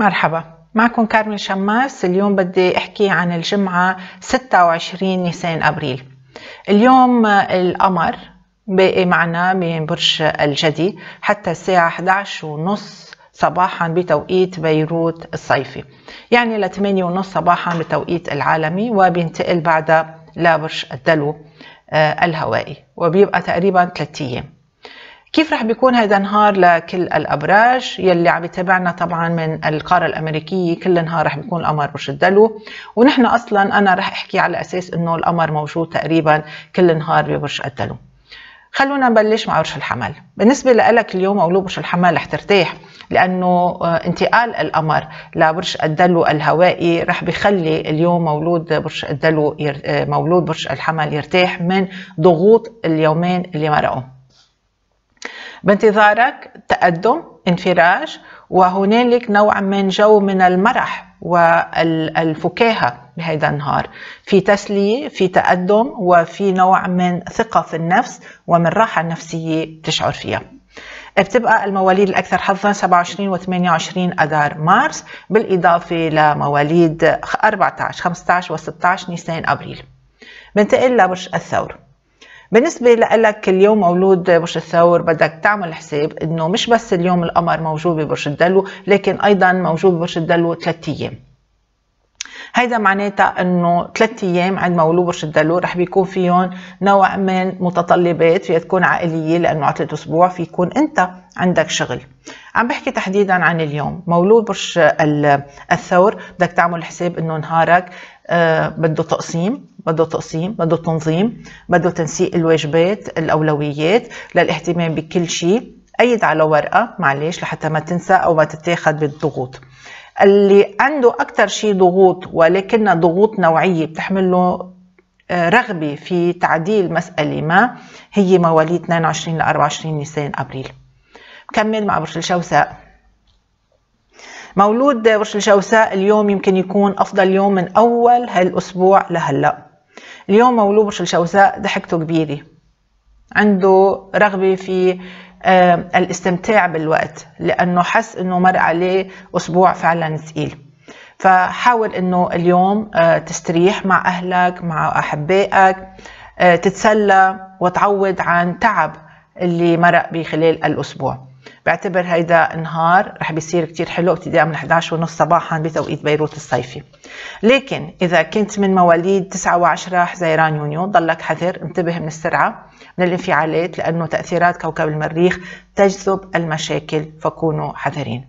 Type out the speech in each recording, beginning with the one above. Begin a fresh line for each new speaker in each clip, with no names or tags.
مرحبا معكم كارمن شماس اليوم بدي احكي عن الجمعة 26 نيسان ابريل اليوم القمر باقي معنا من برج الجدي حتى الساعة 11 ونص صباحا بتوقيت بيروت الصيفي يعني ل 8 ونص صباحا بتوقيت العالمي وبينتقل بعدها لبرج الدلو آه، الهوائي وبيبقى تقريبا 3 ايام كيف رح بيكون هذا النهار لكل الابراج يلي عم يتابعنا طبعا من القاره الامريكيه كل نهار رح بيكون القمر الدلو ونحن اصلا انا رح احكي على اساس انه القمر موجود تقريبا كل نهار ببرج الدلو خلونا نبلش مع برج الحمل بالنسبة لك اليوم مولود برج الحمل رح ترتاح لأنه آه، انتقال القمر لبرج الدلو الهوائي رح بخلي اليوم مولود برج الدلو آه، مولود برج الحمل يرتاح من ضغوط اليومين اللي مرقوا بانتظارك تقدم انفراج وهنالك نوع من جو من المرح والفكاهه بهذا النهار في تسليه في تقدم وفي نوع من ثقه في النفس ومن راحه نفسيه تشعر فيها بتبقى المواليد الأكثر حظا 27 و 28 أذار مارس بالإضافة لمواليد 14 15 و 16 نيسان أبريل بنتقل لبرج الثور بالنسبة لك اليوم مولود برج الثور بدك تعمل حساب انه مش بس اليوم القمر موجود ببرج الدلو لكن ايضا موجود ببرج الدلو ثلاث ايام هيدا معناتها انه ثلاث ايام عند مولود برج الدلو رح بيكون فيهم نوع من متطلبات فيها تكون عائليه لانه عطله اسبوع في يكون انت عندك شغل عم بحكي تحديدا عن اليوم مولود برج الثور بدك تعمل حساب انه نهارك آه بده تقسيم بده تقسيم بده تنظيم بده تنسيق الواجبات الاولويات للاهتمام بكل شيء أيد على ورقة معلش لحتى ما تنسى أو ما تتاخذ بالضغوط اللي عنده أكثر شيء ضغوط ولكنها ضغوط نوعية بتحمل له آه، رغبة في تعديل مسألة ما هي مواليد 22 ل 24 نيسان أبريل كمل مع برج الجوزاء مولود برج الجوزاء اليوم يمكن يكون أفضل يوم من أول هالأسبوع لهلأ اليوم مولود برج الجوزاء ضحكته كبيرة عنده رغبة في الاستمتاع بالوقت لانه حس انه مر عليه اسبوع فعلا ثقيل فحاول انه اليوم آه، تستريح مع اهلك مع احبائك آه، تتسلى وتعوض عن تعب اللي مرق بخلال الاسبوع بعتبر هيدا نهار رح بيصير كتير حلو ابتداء من 11 ونص صباحا بتوقيت بيروت الصيفي لكن إذا كنت من مواليد 9 و10 حزيران يونيو ضلك حذر انتبه من السرعة من الانفعالات لأنه تأثيرات كوكب المريخ تجذب المشاكل فكونوا حذرين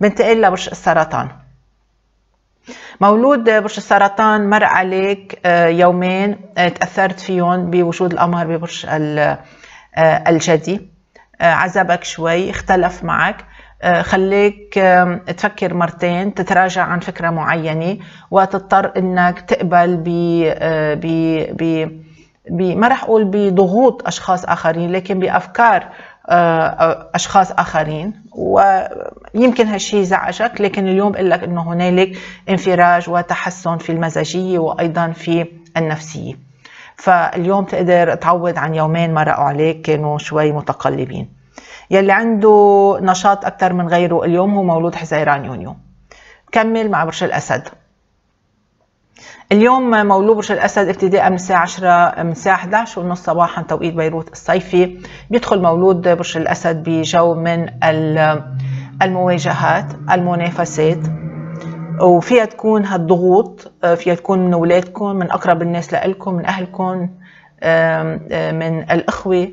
بنتقل لبرج السرطان مولود برج السرطان مر عليك آه، يومين آه، تأثرت فيهم بوجود القمر ببرج آه، الجدي آه، عذبك شوي اختلف معك آه، خليك تفكر مرتين تتراجع عن فكرة معينة وتضطر انك تقبل آه، ب ب ب ما رح اقول بضغوط اشخاص اخرين لكن بافكار اشخاص اخرين ويمكن هالشيء يزعجك لكن اليوم بقول لك انه هنالك انفراج وتحسن في المزاجيه وايضا في النفسيه فاليوم تقدر تعوض عن يومين مرقوا عليك كانوا شوي متقلبين يلي عنده نشاط أكثر من غيره اليوم هو مولود حزيران يونيو كمل مع برج الأسد اليوم مولود برج الاسد ابتداء من الساعه 10 من الساعه 11 ونص صباحا توقيت بيروت الصيفي بيدخل مولود برج الاسد بجو من المواجهات المنافسات وفيها تكون هالضغوط آه، فيها تكون من اولادكم من اقرب الناس لكم من اهلكم من الاخوه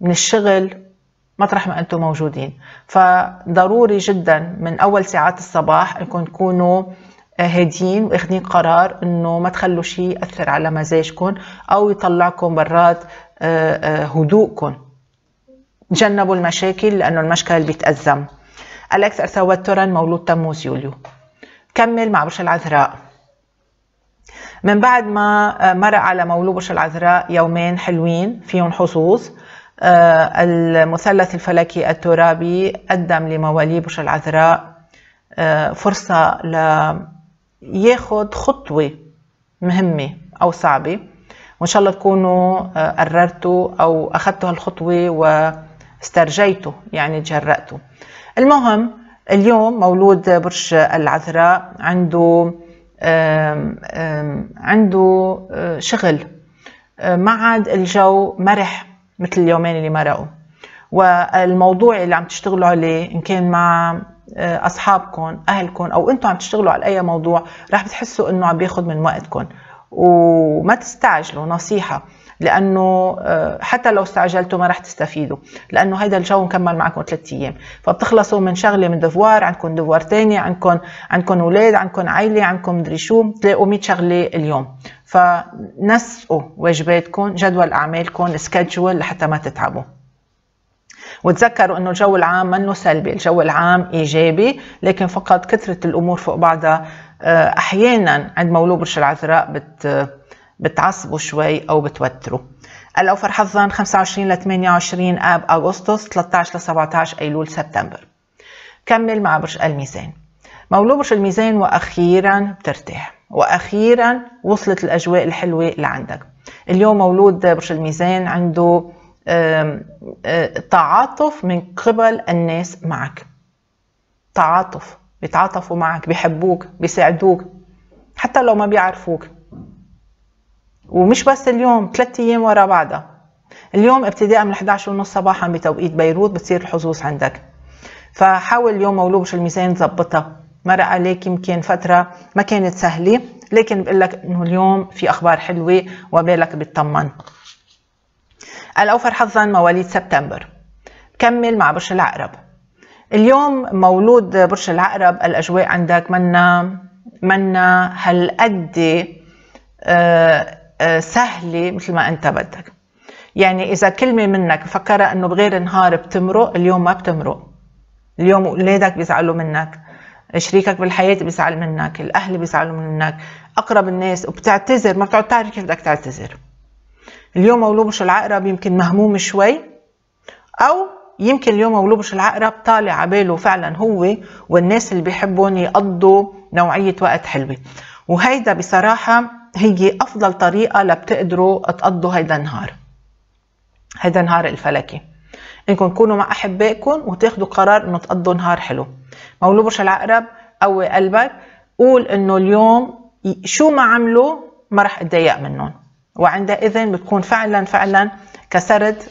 من الشغل مطرح ما انتم موجودين فضروري جدا من اول ساعات الصباح انكم تكونوا آه، هادين واخدين قرار انه ما تخلوا شيء ياثر على مزاجكم او يطلعكم برات آه، هدوءكم تجنبوا المشاكل لانه المشكل بيتازم الاكثر توترا مولود تموز يوليو كمل مع برج العذراء من بعد ما مرق على مولو برج العذراء يومين حلوين فيهم حظوظ آه، المثلث الفلكي الترابي قدم لموالي برج العذراء آه، فرصة لياخد خطوة مهمة أو صعبة وإن شاء الله تكونوا آه، قررتوا أو أخذتوا هالخطوة واسترجيتوا يعني تجرأتوا المهم اليوم مولود برج العذراء عنده آم آم عنده آه، شغل آه، ما عاد الجو مرح مثل اليومين اللي مرقوا والموضوع اللي عم تشتغلوا عليه ان كان مع آه، اصحابكم اهلكم او انتم عم تشتغلوا على اي موضوع رح بتحسوا انه عم بياخذ من وقتكم وما تستعجلوا نصيحه لانه آه، حتى لو استعجلتوا ما رح تستفيدوا لانه هيدا الجو مكمل معكم ثلاث ايام فبتخلصوا من شغله من دفوار عندكم دفوار ثاني عندكم عندكم اولاد عندكم عائله عندكم مدري شو بتلاقوا 100 شغله اليوم فنسقوا واجباتكم جدول اعمالكم سكجول لحتى ما تتعبوا وتذكروا انه الجو العام منه سلبي الجو العام ايجابي لكن فقط كثره الامور فوق بعضها آه، احيانا عند مولود برج العذراء بت بتعصبوا شوي أو بتوتروا الأوفر حظا 25 ل 28 آب أغسطس 13 ل 17 أيلول سبتمبر كمل مع برج الميزان مولو برج الميزان وأخيرا بترتاح وأخيرا وصلت الأجواء الحلوة لعندك اليوم مولود برج الميزان عنده تعاطف من قبل الناس معك تعاطف بيتعاطفوا معك بيحبوك بيساعدوك حتى لو ما بيعرفوك ومش بس اليوم ثلاث ايام ورا بعضها اليوم ابتداء من 11 ونص صباحا بتوقيت بيروت بتصير الحظوظ عندك فحاول اليوم شو الميزان تظبطها مرق عليك يمكن فترة ما كانت سهلة لكن بقول لك انه اليوم في اخبار حلوة وبالك بتطمن الاوفر حظا مواليد سبتمبر كمل مع برج العقرب اليوم مولود برج العقرب الاجواء عندك منا منا هالقد آه، آه، سهلة مثل ما أنت بدك يعني إذا كلمة منك فكرها أنه بغير نهار بتمرق اليوم ما بتمرق اليوم أولادك بيزعلوا منك شريكك بالحياة بيزعل منك الأهل بيزعلوا منك أقرب الناس وبتعتذر ما بتقعد تعرف كيف بدك تعتذر اليوم مولوبش العقرب يمكن مهموم شوي أو يمكن اليوم مولوبش العقرب طالع عباله فعلا هو والناس اللي بيحبهم يقضوا نوعية وقت حلوة وهيدا بصراحة هي افضل طريقه لبتقدروا تقضوا هيدا النهار هيدا النهار الفلكي انكم تكونوا مع احبائكم وتاخذوا قرار انه تقضوا نهار حلو مولود برج العقرب قوي قلبك قول انه اليوم شو ما عملوا ما رح اتضايق منهم وعندئذ بتكون فعلا فعلا كسرت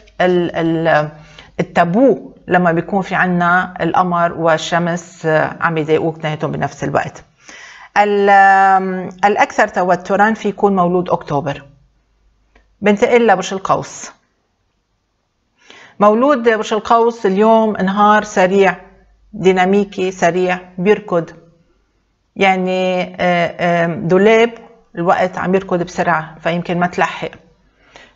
التابو لما بيكون في عنا القمر والشمس عم يضايقوك نهايتهم بنفس الوقت الأكثر توترا فيكون مولود أكتوبر إلا برج القوس مولود برج القوس اليوم نهار سريع ديناميكي سريع بيركض يعني آه، دولاب الوقت عم يركض بسرعة فيمكن ما تلحق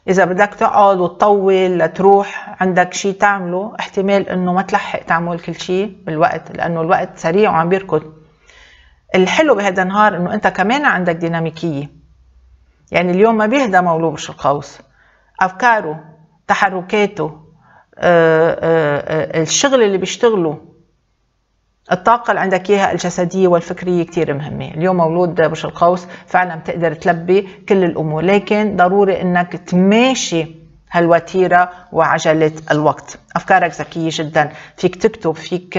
إذا بدك تقعد وتطول لتروح عندك شيء تعمله احتمال إنه ما تلحق تعمل كل شيء بالوقت لأنه الوقت سريع وعم بيركض الحلو بهذا النهار انه انت كمان عندك ديناميكيه يعني اليوم ما بيهدى مولود بشر القوس افكاره تحركاته آآ آه، آآ آه، آه، الشغل اللي بيشتغله الطاقة اللي عندك إياها الجسدية والفكرية كتير مهمة اليوم مولود برج القوس فعلا بتقدر تلبي كل الأمور لكن ضروري أنك تماشي هالوتيره وعجله الوقت افكارك ذكيه جدا فيك تكتب فيك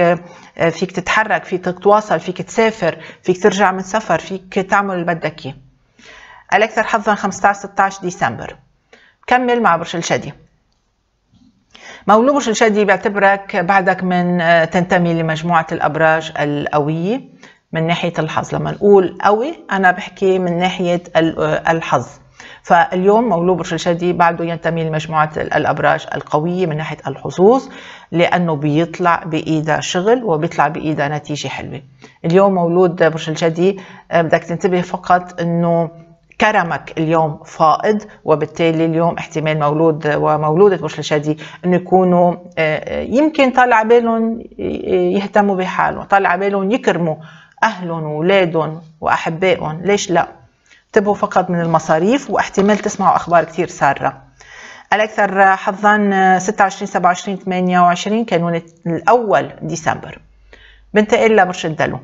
آه، فيك تتحرك فيك تتواصل فيك تسافر فيك ترجع من سفر فيك تعمل اللي بدك اياه الاكثر حظا 15 16 ديسمبر كمل مع برج الشدي مولود برج الشدي بيعتبرك بعدك من آه، تنتمي لمجموعه الابراج القويه من ناحيه الحظ لما نقول قوي انا بحكي من ناحيه آه، الحظ فاليوم برج الجدي بعده ينتمي لمجموعة الأبراج القوية من ناحية الحظوظ لأنه بيطلع بإيدا شغل وبيطلع بإيدا نتيجة حلوة اليوم مولود برج الجدي آه، بدك تنتبه فقط أنه كرمك اليوم فائض وبالتالي اليوم احتمال مولود ومولودة برج الجدي انه يكونوا آه، آه، يمكن طالع بالهم يهتموا بحالهم طالع بالهم يكرموا اهلهم واولادهم واحبائهم ليش لا انتبهوا فقط من المصاريف واحتمال تسمعوا اخبار كثير ساره الاكثر حظا 26 27 28 كانون الاول ديسمبر بنتقل لبرج الدلو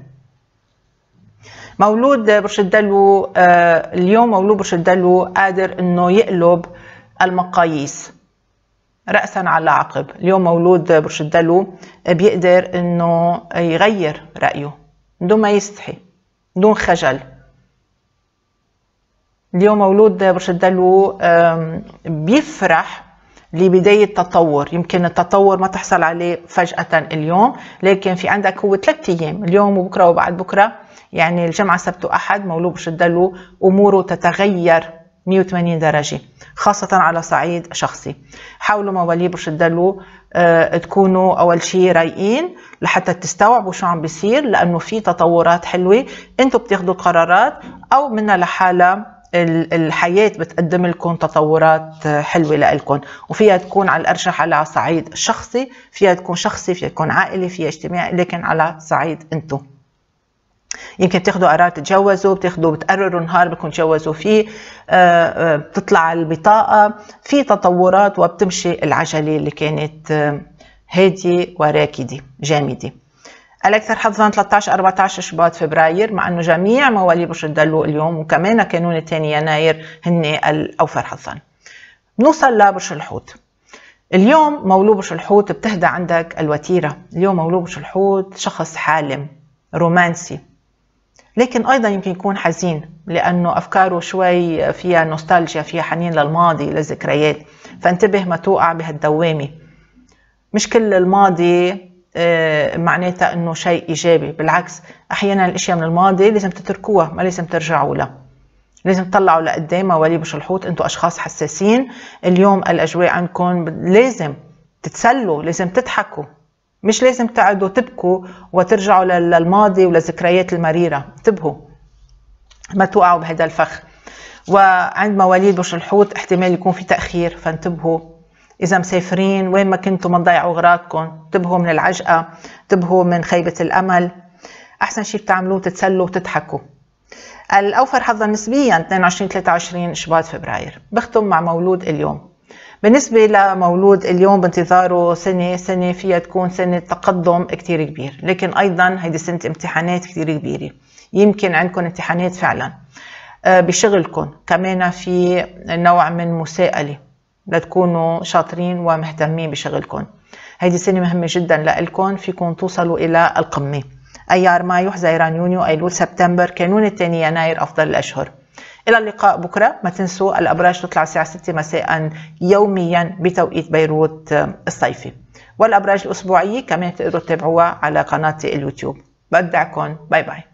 مولود برج الدلو آه، اليوم مولود برج الدلو قادر انه يقلب المقاييس رأسا على عقب اليوم مولود برج الدلو بيقدر انه يغير رأيه بدون ما يستحي بدون خجل اليوم مولود برشدلو بيفرح لبداية تطور يمكن التطور ما تحصل عليه فجأة اليوم لكن في عندك هو ثلاثة أيام اليوم وبكرة وبعد بكرة يعني الجمعة سبت وأحد مولود برشدلو أموره تتغير 180 درجة خاصة على صعيد شخصي حاولوا موالي برش تدلوا آه، تكونوا أول شيء رايقين لحتى تستوعبوا شو عم بيصير لأنه في تطورات حلوة أنتوا بتاخدوا قرارات أو منا لحالة الحياة بتقدم لكم تطورات حلوة لإلكم وفيها تكون على الأرجح على صعيد شخصي فيها تكون شخصي فيها تكون عائلي فيها اجتماعي لكن على صعيد أنتم يمكن تاخذوا قرار تتجوزوا بتاخذوا بتقرروا نهار بدكم تتجوزوا فيه آه، آه، بتطلع البطاقة في تطورات وبتمشي العجلة اللي كانت آه، هادية وراكدة جامدة الأكثر حظا 13 14 شباط فبراير مع أنه جميع مواليد برج الدلو اليوم وكمان كانون الثاني يناير هن الأوفر حظا نوصل لبرج الحوت اليوم مولود برج الحوت بتهدى عندك الوتيرة اليوم مولود برج الحوت شخص حالم رومانسي لكن أيضا يمكن يكون حزين لأنه أفكاره شوي فيها نوستالجيا فيها حنين للماضي للذكريات فانتبه ما توقع بهالدوامة مش كل الماضي آه، معناتها انه شيء ايجابي بالعكس احيانا الاشياء من الماضي لازم تتركوها ما لازم ترجعوا لها لازم تطلعوا لقدام بش الحوت انتم اشخاص حساسين اليوم الاجواء عندكم لازم تتسلوا لازم تضحكوا مش لازم تقعدوا تبكوا وترجعوا للماضي وللذكريات المريره انتبهوا ما توقعوا بهذا الفخ وعند مواليد برج الحوت احتمال يكون في تاخير فانتبهوا إذا مسافرين وين ما كنتوا ما تضيعوا غراضكم تبهوا من العجقة تبهوا من خيبة الأمل أحسن شيء بتعملوه تتسلوا وتضحكوا الأوفر حظا نسبيا 22 23 شباط فبراير بختم مع مولود اليوم بالنسبة لمولود اليوم بانتظاره سنة سنة فيها تكون سنة تقدم كتير كبير لكن أيضا هيدي سنة امتحانات كتير كبيرة يمكن عندكم امتحانات فعلا آه، بشغلكم كمان في نوع من مساءله لتكونوا شاطرين ومهتمين بشغلكم هيدي سنة مهمة جدا لإلكم فيكم توصلوا إلى القمة أيار مايو حزيران يونيو أيلول سبتمبر كانون الثاني يناير أفضل الأشهر إلى اللقاء بكرة ما تنسوا الأبراج تطلع الساعة 6 مساء يوميا بتوقيت بيروت آه، الصيفي والأبراج الأسبوعية كمان تقدروا تتابعوها على قناة اليوتيوب بدعكم باي باي